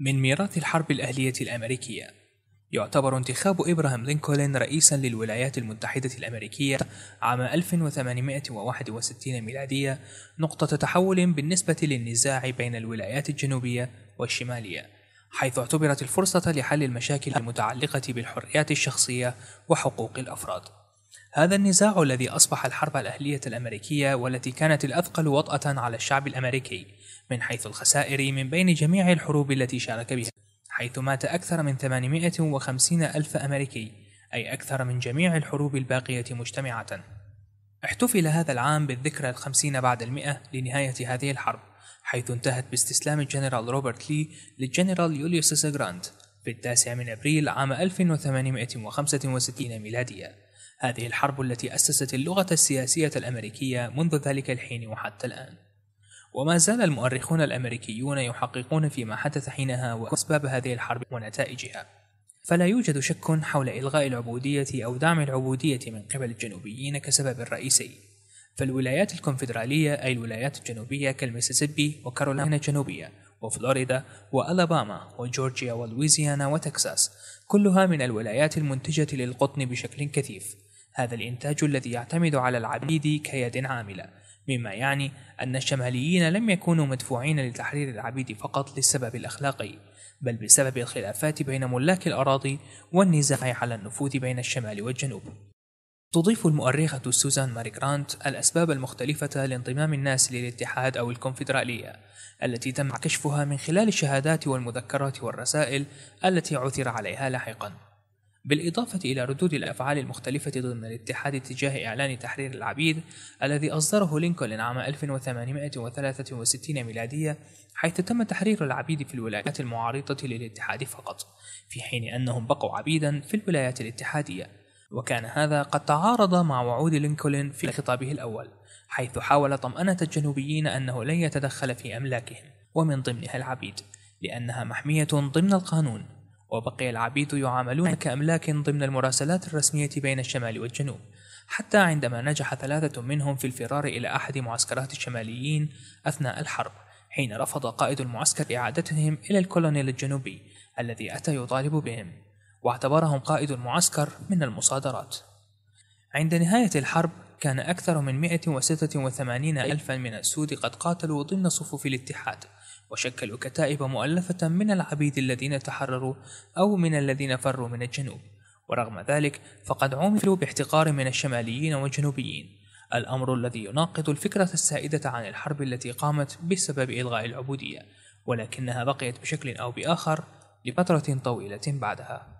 من ميراث الحرب الأهلية الأمريكية يعتبر انتخاب إبراهام لينكولن رئيسا للولايات المتحدة الأمريكية عام 1861 ميلادية نقطة تحول بالنسبة للنزاع بين الولايات الجنوبية والشمالية حيث اعتبرت الفرصة لحل المشاكل المتعلقة بالحريات الشخصية وحقوق الأفراد هذا النزاع الذي أصبح الحرب الأهلية الأمريكية والتي كانت الأثقل وطأة على الشعب الأمريكي من حيث الخسائر من بين جميع الحروب التي شارك بها حيث مات أكثر من 850 ألف أمريكي أي أكثر من جميع الحروب الباقية مجتمعة احتفل هذا العام بالذكرى الخمسين بعد المئة لنهاية هذه الحرب حيث انتهت باستسلام الجنرال روبرت لي للجنرال يوليوس جرانت في التاسع من أبريل عام 1865 ميلادية هذه الحرب التي أسست اللغة السياسية الأمريكية منذ ذلك الحين وحتى الآن وما زال المؤرخون الأمريكيون يحققون فيما حدث حينها وأسباب هذه الحرب ونتائجها فلا يوجد شك حول إلغاء العبودية أو دعم العبودية من قبل الجنوبيين كسبب رئيسي فالولايات الكونفدرالية أي الولايات الجنوبية كالميسيسيبي وكارولاينا الجنوبية وفلوريدا وألاباما وجورجيا ولويزيانا وتكساس كلها من الولايات المنتجة للقطن بشكل كثيف هذا الإنتاج الذي يعتمد على العبيد كيد عاملة مما يعني أن الشماليين لم يكونوا مدفوعين لتحرير العبيد فقط للسبب الأخلاقي بل بسبب الخلافات بين ملاك الأراضي والنزاع على النفوذ بين الشمال والجنوب تضيف المؤرخة سوزان ماري جرانت الأسباب المختلفة لانضمام الناس للاتحاد أو الكونفدرالية التي تم كشفها من خلال الشهادات والمذكرات والرسائل التي عثر عليها لاحقاً بالإضافة إلى ردود الأفعال المختلفة ضمن الاتحاد تجاه إعلان تحرير العبيد الذي أصدره لينكولن عام 1863 ميلادية حيث تم تحرير العبيد في الولايات المعارضة للاتحاد فقط في حين أنهم بقوا عبيدا في الولايات الاتحادية وكان هذا قد تعارض مع وعود لينكولن في خطابه الأول حيث حاول طمأنة الجنوبيين أنه لن يتدخل في أملاكهم ومن ضمنها العبيد لأنها محمية ضمن القانون وبقي العبيد يعاملون أيوة. كأملاك ضمن المراسلات الرسمية بين الشمال والجنوب حتى عندما نجح ثلاثة منهم في الفرار إلى أحد معسكرات الشماليين أثناء الحرب حين رفض قائد المعسكر إعادتهم إلى الكولونيل الجنوبي الذي أتى يطالب بهم واعتبرهم قائد المعسكر من المصادرات عند نهاية الحرب كان أكثر من 186 أيوة. ألفا من السود قد قاتلوا ضمن صفوف الاتحاد وشكلوا كتائب مؤلفة من العبيد الذين تحرروا أو من الذين فروا من الجنوب ورغم ذلك فقد عملوا باحتقار من الشماليين والجنوبيين الأمر الذي يناقض الفكرة السائدة عن الحرب التي قامت بسبب إلغاء العبودية ولكنها بقيت بشكل أو بآخر لفترة طويلة بعدها